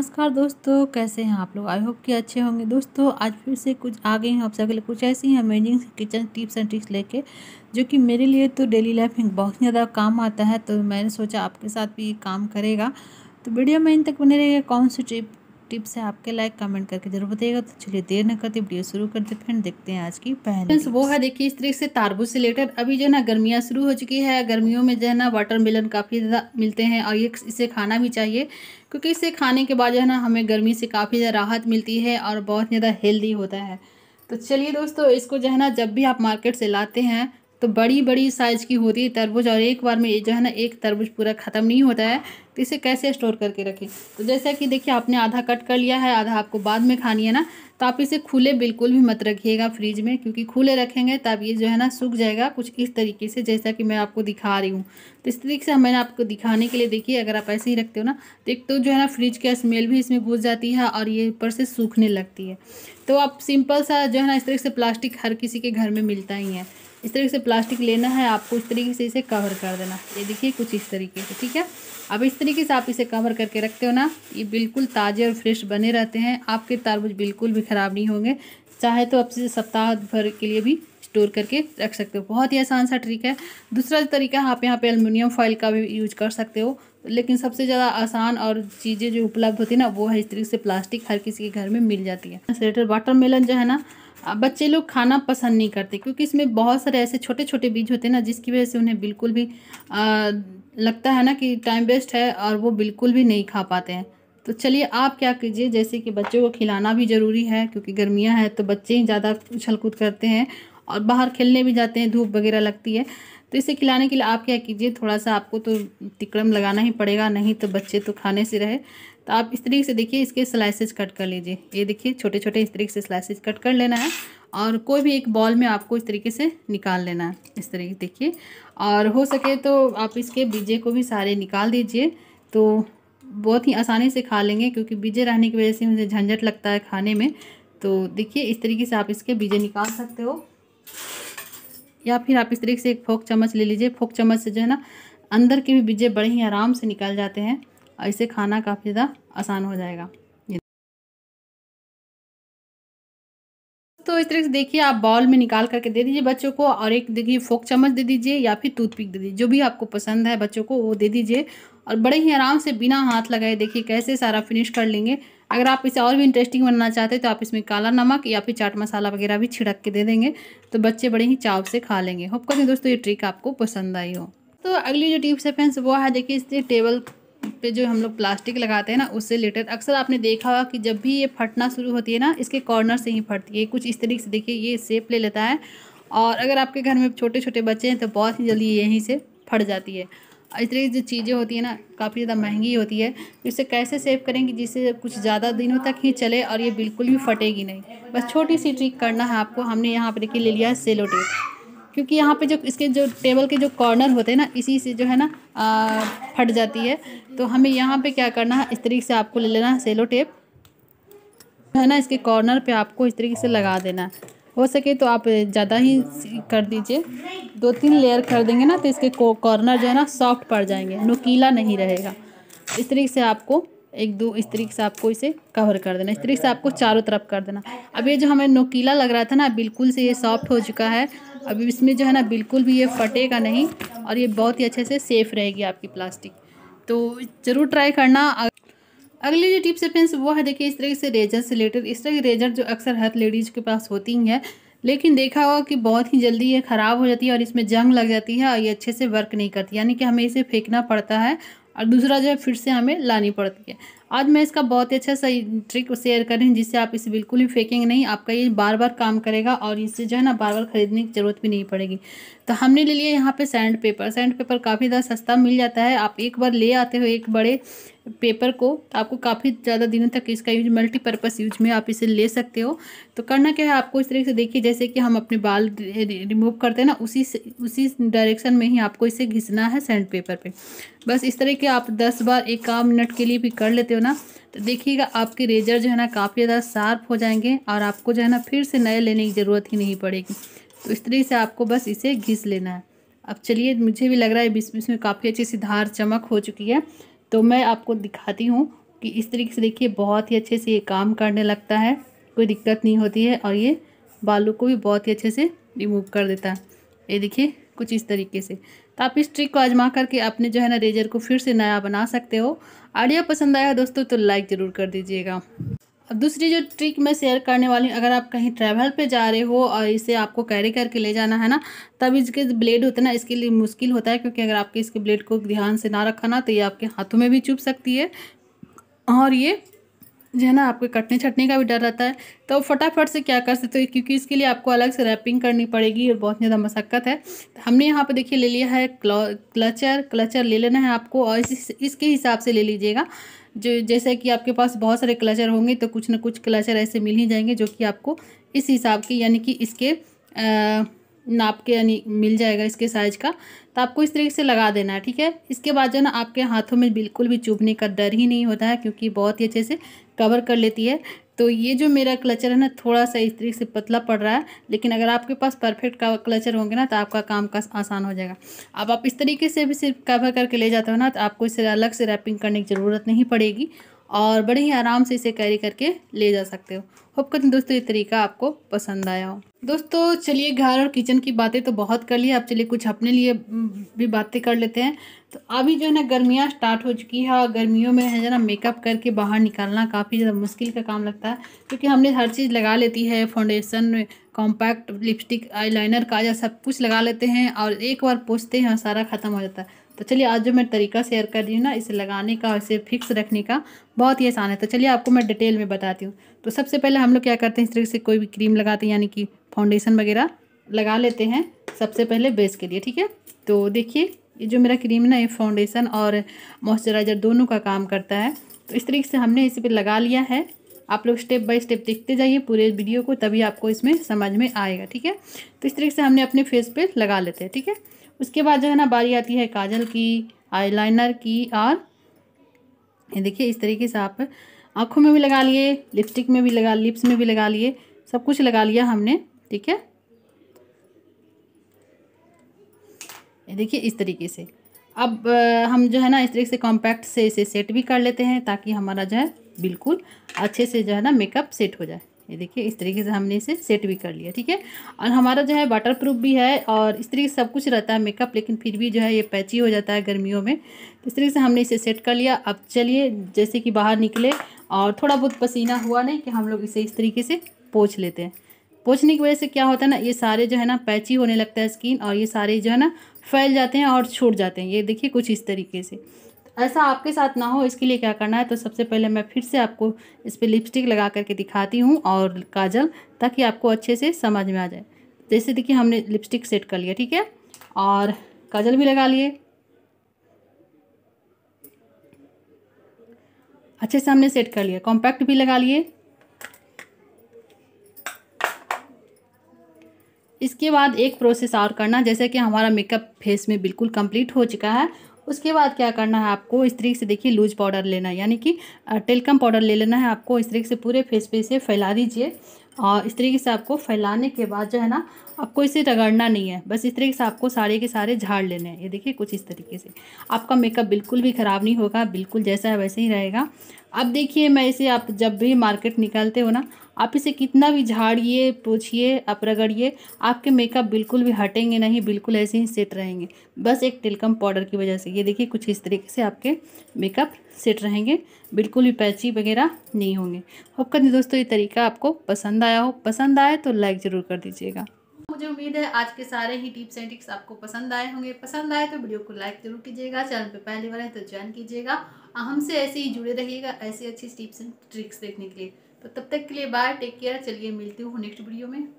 नमस्कार दोस्तों कैसे हैं आप लोग आई होप कि अच्छे होंगे दोस्तों आज फिर से कुछ आ गए हैं आप सबके लिए कुछ ऐसी amazing kitchen tips and tricks लेके जो कि मेरे लिए तो डेली लाइफ में बहुत ही ज़्यादा काम आता है तो मैंने सोचा आपके साथ भी काम करेगा तो वीडियो में इन तक बने रहिएगा कौन सी ट्रिप टिप्स है आपके लाइक कमेंट करके जरूर बताइएगा तो चलिए देर न करते वीडियो शुरू कर दे फ्रेंड देखते हैं आज की पहले वो है देखिए इस तरीके से तारबूज से रिलेटेड अभी जो है ना गर्मियाँ शुरू हो चुकी है गर्मियों में जो है ना वाटर मिलन काफ़ी ज़्यादा मिलते हैं और ये इसे खाना भी चाहिए क्योंकि इसे खाने के बाद जो है ना हमें गर्मी से काफ़ी ज़्यादा राहत मिलती है और बहुत ज़्यादा हेल्दी होता है तो चलिए दोस्तों इसको जो है ना जब भी आप मार्केट से लाते हैं तो बड़ी बड़ी साइज़ की होती है तरबूज और एक बार में ये जो है ना एक तरबूज पूरा ख़त्म नहीं होता है तो इसे कैसे स्टोर करके रखें तो जैसा कि देखिए आपने आधा कट कर लिया है आधा आपको बाद में खानी है ना तो आप इसे खुले बिल्कुल भी मत रखिएगा फ्रिज में क्योंकि खुले रखेंगे तब ये जो है ना सूख जाएगा कुछ इस तरीके से जैसा कि मैं आपको दिखा रही हूँ तो इस तरीके से मैंने आपको दिखाने के लिए देखिए अगर आप ऐसे ही रखते हो ना तो एक तो जो है ना फ्रिज का स्मेल भी इसमें घुस जाती है और ये ऊपर से सूखने लगती है तो आप सिंपल सा जो है ना इस तरीके से प्लास्टिक हर किसी के घर में मिलता ही है इस तरीके से प्लास्टिक लेना है आपको इस तरीके से इसे कवर कर देना ये देखिए कुछ इस तरीके से ठीक है अब इस तरीके से आप इसे कवर करके रखते हो ना ये बिल्कुल ताज़े और फ्रेश बने रहते हैं आपके तारबूज बिल्कुल भी ख़राब नहीं होंगे चाहे तो आप इसे सप्ताह भर के लिए भी स्टोर करके रख सकते हो बहुत ही आसान सा ट्रिक है दूसरा तरीका आप यहाँ पे एलमिनियम फॉइल का भी यूज कर सकते हो लेकिन सबसे ज़्यादा आसान और चीज़ें जो उपलब्ध होती है ना वो है इस तरीके से प्लास्टिक हर किसी के घर में मिल जाती है सेटर वाटर मेलन जो है ना बच्चे लोग खाना पसंद नहीं करते क्योंकि इसमें बहुत सारे ऐसे छोटे छोटे बीज होते हैं ना जिसकी वजह से उन्हें बिल्कुल भी आ, लगता है ना कि टाइम वेस्ट है और वो बिल्कुल भी नहीं खा पाते हैं तो चलिए आप क्या कीजिए जैसे कि बच्चों को खिलाना भी ज़रूरी है क्योंकि गर्मियाँ हैं तो बच्चे ही ज़्यादा उछल कूद करते हैं और बाहर खेलने भी जाते हैं धूप वगैरह लगती है तो इसे खिलाने के लिए आप क्या कीजिए थोड़ा सा आपको तो तिकड़म लगाना ही पड़ेगा नहीं तो बच्चे तो खाने से रहे तो आप इस तरीके से देखिए इसके स्लाइसेस कट कर लीजिए ये देखिए छोटे छोटे इस तरीके से स्लाइसेस कट कर लेना है और कोई भी एक बॉल में आपको इस तरीके से निकाल लेना है इस तरीके देखिए और हो सके तो आप इसके बीजे को भी सारे निकाल दीजिए तो बहुत ही आसानी से खा लेंगे क्योंकि बीजे रहने की वजह से मुझे झंझट लगता है खाने में तो देखिए इस तरीके से आप इसके बीजे निकाल सकते हो या फिर आप इस तरीके से एक फोक चम्मच ले लीजिए फोक चम्मच से जो है ना अंदर के भी बीजे बड़े ही आराम से निकाल जाते हैं और इसे खाना काफ़ी ज़्यादा आसान हो जाएगा तो इस तरीके से देखिए आप बाउल में निकाल करके दे दीजिए बच्चों को और एक देखिए फोक चम्मच दे दीजिए या फिर टूथ पिक दे दीजिए जो भी आपको पसंद है बच्चों को वो दे दीजिए और बड़े ही आराम से बिना हाथ लगाए देखिए कैसे सारा फिनिश कर लेंगे अगर आप इसे और भी इंटरेस्टिंग बनाना चाहते हैं तो आप इसमें काला नमक या फिर चाट मसाला वगैरह भी छिड़क के दे देंगे तो बच्चे बड़े ही चाव से खा लेंगे होप करते दोस्तों ये ट्रिक आपको पसंद आई हो तो अगली जो टिप्स है फ्रेंड्स वो है देखिए इस टेबल पे जो हम लोग प्लास्टिक लगाते हैं ना उससे रिलेटेड अक्सर आपने देखा होगा कि जब भी ये फटना शुरू होती है ना इसके कॉर्नर से ही फटती है कुछ इस तरीके से देखिए ये सेप ले लेता है और अगर आपके घर में छोटे छोटे बच्चे हैं तो बहुत ही जल्दी यहीं से फट जाती है इस तरह की जो चीज़ें होती है ना काफ़ी ज़्यादा महंगी होती है इसे कैसे सेव करेंगे जिससे कुछ ज़्यादा दिनों तक ही चले और ये बिल्कुल भी फटेगी नहीं बस छोटी सी ट्रिक करना है आपको हमने यहाँ पर देखिए ले लिया सेलो टेप क्योंकि यहाँ पे जो इसके जो टेबल के जो कॉर्नर होते हैं ना इसी से जो है ना आ, फट जाती है तो हमें यहाँ पे क्या करना है इस तरीके से आपको ले लेना है सेलो टेप है ना इसके कॉर्नर पे आपको इस तरीके से लगा देना है हो सके तो आप ज़्यादा ही कर दीजिए दो तीन लेयर कर देंगे ना तो इसके कॉर्नर जो है ना सॉफ्ट पड़ जाएंगे नुकीला नहीं रहेगा इस तरीके से आपको एक दो इस तरीके से आपको इसे कवर कर देना इस तरीके से आपको चारों तरफ कर देना अब ये जो हमें नोकीला लग रहा था ना बिल्कुल से ये सॉफ्ट हो चुका है अब इसमें जो है ना बिल्कुल भी ये फटेगा नहीं और ये बहुत ही अच्छे से सेफ़ रहेगी आपकी प्लास्टिक तो ज़रूर ट्राई करना अगली जो टिप्स है फ्रेंड्स वो है देखिए इस तरीके से रेजर से रिलेटेड इस तरह की रेजर जो अक्सर हर लेडीज़ के पास होती ही है लेकिन देखा होगा कि बहुत ही जल्दी ये ख़राब हो जाती है और इसमें जंग लग जाती है और ये अच्छे से वर्क नहीं करती यानी कि हमें इसे फेंकना पड़ता है और दूसरा जो है फिर से हमें लानी पड़ती है आज मैं इसका बहुत ही अच्छा सा ट्रिक शेयर कर रही हूँ जिससे आप इसे बिल्कुल भी फेंकेंगे नहीं आपका ये बार बार काम करेगा और इससे जो है ना बार बार ख़रीदने की ज़रूरत भी नहीं पड़ेगी तो हमने ले लिया यहाँ पे सैंड पेपर सैंड पेपर काफ़ी ज़्यादा सस्ता मिल जाता है आप एक बार ले आते हो एक बड़े पेपर को तो आपको काफ़ी ज़्यादा दिनों तक इसका यूज मल्टीपर्पज़ यूज में आप इसे ले सकते हो तो करना क्या है आपको इस तरीके से देखिए जैसे कि हम अपने बाल रिमूव करते हैं ना उसी उसी डायरेक्शन में ही आपको इसे घिसना है सैंड पेपर पर बस इस तरह के आप दस बार एक आध मिनट के लिए भी कर लेते हो हो ना तो देखिएगा आपके रेजर जो है ना काफ़ी ज़्यादा शार्प हो जाएंगे और आपको जो है ना फिर से नए लेने की ज़रूरत ही नहीं पड़ेगी तो इस तरीके से आपको बस इसे घिस लेना है अब चलिए मुझे भी लग रहा है बीस बीस में काफ़ी अच्छी सी धार चमक हो चुकी है तो मैं आपको दिखाती हूँ कि इस तरीके से देखिए बहुत ही अच्छे से ये काम करने लगता है कोई दिक्कत नहीं होती है और ये बालू को भी बहुत ही अच्छे से रिमूव कर देता है ये देखिए कुछ इस तरीके से तो आप इस ट्रिक को आजमा करके अपने जो है ना रेजर को फिर से नया बना सकते हो आइडिया पसंद आया दोस्तों तो लाइक ज़रूर कर दीजिएगा अब दूसरी जो ट्रिक मैं शेयर करने वाली हूँ अगर आप कहीं ट्रैवल पे जा रहे हो और इसे आपको कैरी करके ले जाना है ना तब इसके ब्लेड होता है ना इसके लिए मुश्किल होता है क्योंकि अगर आपके इसके ब्लेड को ध्यान से ना रखा ना तो ये आपके हाथों में भी चुप सकती है और ये जो है ना आपके कटने छटने का भी डर रहता है तो फटाफट से क्या कर सकते हो तो क्योंकि इसके लिए आपको अलग से रैपिंग करनी पड़ेगी और बहुत ज़्यादा मशक्क़त है तो हमने यहाँ पर देखिए ले लिया है क्लचर क्लचर ले लेना है आपको और इस, इसके हिसाब से ले लीजिएगा जो जैसे कि आपके पास बहुत सारे क्लचर होंगे तो कुछ ना कुछ क्लचर ऐसे मिल ही जाएंगे जो कि आपको इस हिसाब के यानी कि इसके आ, नाप के यानी मिल जाएगा इसके साइज़ का तो आपको इस तरीके से लगा देना है ठीक है इसके बाद जो है ना आपके हाथों में बिल्कुल भी चुभने का डर ही नहीं होता है क्योंकि बहुत ही अच्छे से कवर कर लेती है तो ये जो मेरा क्लचर है ना थोड़ा सा इस तरीके से पतला पड़ रहा है लेकिन अगर आपके पास परफेक्ट क्लचर होंगे ना तो आपका काम का आसान हो जाएगा अब आप इस तरीके से भी सिर्फ कवर करके ले जाते हो ना तो आपको इसे अलग से रैपिंग करने की ज़रूरत नहीं पड़ेगी और बड़े ही आराम से इसे कैरी करके ले जा सकते हो होप करते हैं दोस्तों ये तरीका आपको पसंद आया हो दोस्तों चलिए घर और किचन की बातें तो बहुत कर ली अब चलिए कुछ अपने लिए भी बातें कर लेते हैं तो अभी जो है ना गर्मियाँ स्टार्ट हो चुकी है और गर्मियों में है ना मेकअप करके बाहर निकालना काफ़ी ज़्यादा मुश्किल का काम लगता है क्योंकि हमने हर चीज़ लगा लेती है foundation compact lipstick eye kajal सब कुछ लगा लेते हैं और एक बार पोछते हैं और सारा ख़त्म हो जाता है तो चलिए आज जो मैं तरीका शेयर कर रही हूँ ना इसे लगाने का इसे फिक्स रखने का बहुत ही आसान है तो चलिए आपको मैं डिटेल में बताती हूँ तो सबसे पहले हम लोग क्या करते हैं इस तरीके से कोई भी क्रीम लगाते हैं यानी कि फाउंडेशन वगैरह लगा लेते हैं सबसे पहले बेस के लिए ठीक है तो देखिए ये जो मेरा क्रीम ना ये फाउंडेशन और मॉइस्चराइज़र दोनों का काम करता है तो इस तरीके से हमने इसे पर लगा लिया है आप लोग स्टेप बाय स्टेप देखते जाइए पूरे वीडियो को तभी आपको इसमें समझ में आएगा ठीक है तो इस तरीके से हमने अपने फेस पे लगा लेते हैं ठीक है उसके बाद जो है ना बारी आती है काजल की आईलाइनर की और ये देखिए इस तरीके से आप आँखों में भी लगा लिए लिपस्टिक में भी लगा लिप्स में भी लगा लिए सब कुछ लगा लिया हमने ठीक है ये देखिए इस तरीके से अब हम जो है ना इस तरीके से कॉम्पैक्ट से इसे सेट भी कर लेते हैं ताकि हमारा जो है बिल्कुल अच्छे से जो है ना मेकअप सेट हो जाए ये देखिए इस तरीके से हमने इसे सेट भी कर लिया ठीक है और हमारा जो है वाटर प्रूफ भी है और इस तरीके से सब कुछ रहता है मेकअप लेकिन फिर भी जो है ये पैची हो जाता है गर्मियों में तो इस तरीके से हमने इसे सेट कर लिया अब चलिए जैसे कि बाहर निकले और थोड़ा बहुत पसीना हुआ नहीं कि हम लोग इसे इस तरीके से पोछ लेते हैं पोछने की वजह से क्या होता है ना ये सारे जो है ना पैची होने लगता है स्किन और ये सारे जो है ना फैल जाते हैं और छूट जाते हैं ये देखिए कुछ इस तरीके से ऐसा आपके साथ ना हो इसके लिए क्या करना है तो सबसे पहले मैं फिर से आपको इस पर लिपस्टिक लगा करके दिखाती हूँ और काजल ताकि आपको अच्छे से समझ में आ जाए जैसे देखिए हमने लिपस्टिक सेट कर लिया ठीक है और काजल भी लगा लिए अच्छे से हमने सेट कर लिया कॉम्पैक्ट भी लगा लिए इसके बाद एक प्रोसेस और करना जैसे कि हमारा मेकअप फेस में बिल्कुल कंप्लीट हो चुका है उसके बाद क्या करना है आपको इस तरीके से देखिए लूज पाउडर लेना है यानी कि टेलकम पाउडर ले लेना है आपको इस तरीके से पूरे फेस पे इसे फैला दीजिए और इस तरीके से आपको फैलाने के बाद जो है ना आपको इसे रगड़ना नहीं है बस इस तरीके से आपको सारे के सारे झाड़ लेने हैं ये देखिए कुछ इस तरीके से आपका मेकअप बिल्कुल भी ख़राब नहीं होगा बिल्कुल जैसा है वैसे ही रहेगा अब देखिए मैं इसे आप जब भी मार्केट निकालते हो ना आप इसे कितना भी झाड़िए पोछिए आप रगड़िए आपके मेकअप बिल्कुल भी हटेंगे नहीं बिल्कुल ऐसे ही सेट रहेंगे बस एक टिलकम पाउडर की वजह से ये देखिए कुछ इस तरीके से आपके मेकअप सेट रहेंगे बिल्कुल भी पैची वगैरह नहीं होंगे होप करते दोस्तों ये तरीका आपको पसंद आया हो पसंद आए तो लाइक ज़रूर कर दीजिएगा मुझे उम्मीद है आज के सारे ही टिप्स एंड ट्रिक्स आपको पसंद आए होंगे पसंद आए तो वीडियो को लाइक जरूर कीजिएगा चैनल पे पहली बार है तो ज्वाइन कीजिएगा हमसे ऐसे ही जुड़े रहिएगा ऐसी अच्छी टिप्स एंड ट्रिक्स देखने के लिए तो तब तक के लिए बाय टेक केयर चलिए मिलती हूँ नेक्स्ट वीडियो में